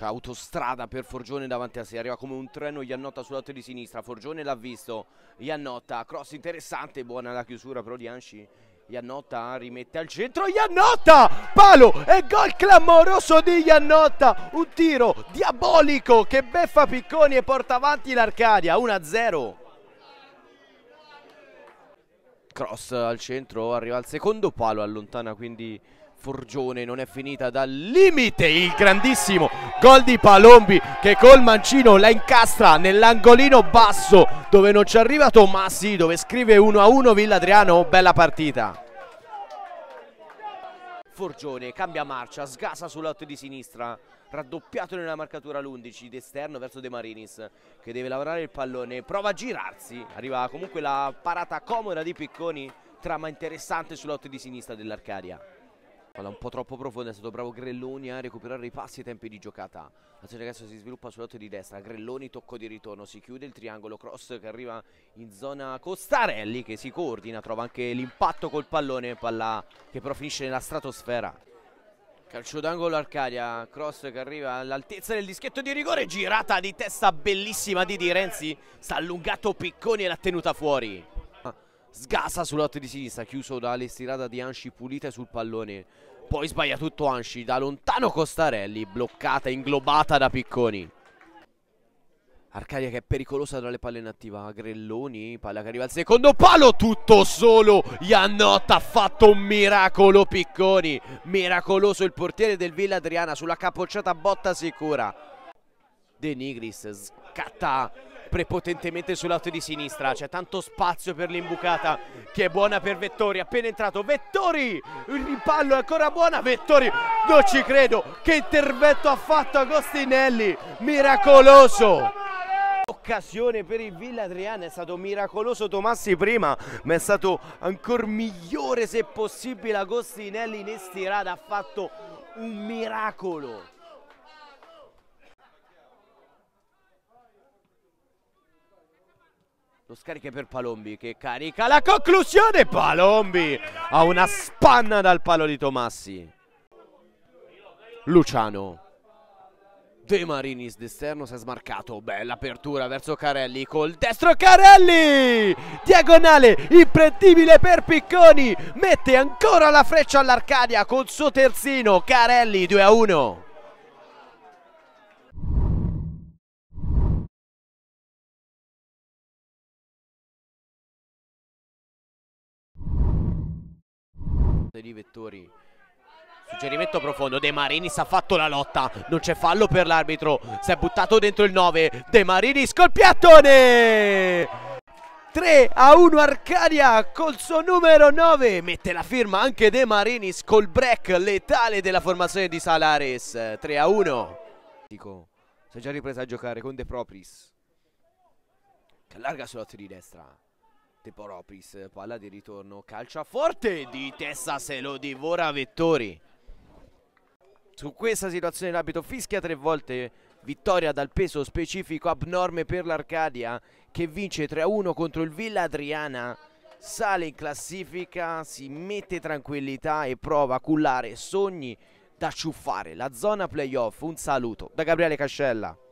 C'è autostrada per Forgione davanti a sé, arriva come un treno Iannotta sul lato di sinistra, Forgione l'ha visto, Iannotta, cross interessante, buona la chiusura però di Anci, Iannotta rimette al centro, Iannotta, palo e gol clamoroso di Iannotta, un tiro diabolico che beffa Picconi e porta avanti l'Arcadia, 1-0. Cross al centro, arriva al secondo palo, allontana quindi Forgione non è finita dal limite il grandissimo gol di Palombi che col mancino la incastra nell'angolino basso dove non ci arriva Tomassi dove scrive 1-1 Villadriano bella partita Forgione cambia marcia sgasa sull'otto di sinistra raddoppiato nella marcatura l'11 d'esterno verso De Marinis che deve lavorare il pallone prova a girarsi arriva comunque la parata comoda di Picconi trama interessante sull'otto di sinistra dell'Arcadia palla un po' troppo profonda, è stato bravo Grelloni a recuperare i passi e i tempi di giocata. L'azione adesso si sviluppa sull'otto di destra, Grelloni tocco di ritorno, si chiude il triangolo, cross che arriva in zona Costarelli che si coordina, trova anche l'impatto col pallone, palla che però finisce nella stratosfera. Calcio d'angolo Arcadia, cross che arriva all'altezza del dischetto di rigore, girata di testa bellissima di Di Renzi, sta allungato Picconi e l'ha tenuta fuori sgasa sul lotto di sinistra, chiuso dall'estirata di Anci pulita sul pallone. Poi sbaglia tutto Anci da lontano Costarelli, bloccata, inglobata da Picconi. Arcadia che è pericolosa tra le palle inattiva, Grelloni, palla che arriva al secondo palo, tutto solo, Iannotta ha fatto un miracolo Picconi, miracoloso il portiere del Villa Adriana sulla capocciata botta sicura. De Nigris scatta prepotentemente sul lato di sinistra. C'è tanto spazio per l'imbucata che è buona per Vettori. Appena entrato Vettori, il ripallo è ancora buona. Vettori, non ci credo. Che intervento ha fatto Agostinelli. Miracoloso occasione per il Villa Adriana è stato miracoloso Tomassi prima ma è stato ancora migliore se possibile Agostinelli in estirata, ha fatto un miracolo Lo scarica per Palombi che carica la conclusione. Palombi ha una spanna dal palo di Tomassi. Luciano. De Marinis d'esterno si è smarcato, bella apertura verso Carelli, col destro Carelli! Diagonale, imprendibile per Picconi, mette ancora la freccia all'Arcadia col suo terzino, Carelli 2 a 1. dei vettori Suggerimento profondo, De Marinis ha fatto la lotta, non c'è fallo per l'arbitro, si è buttato dentro il 9, De Marinis col piattone! 3 a 1 Arcadia col suo numero 9, mette la firma anche De Marinis col break letale della formazione di Salares, 3 a 1. Dico, si è già ripresa a giocare con De Propris, che allarga sulla di destra, Tepo palla di ritorno, calcia forte di testa, se lo divora Vettori. Su questa situazione l'abito fischia tre volte, vittoria dal peso specifico abnorme per l'Arcadia che vince 3-1 contro il Villa Adriana. Sale in classifica, si mette tranquillità e prova a cullare sogni da ciuffare. La zona playoff, un saluto da Gabriele Cascella.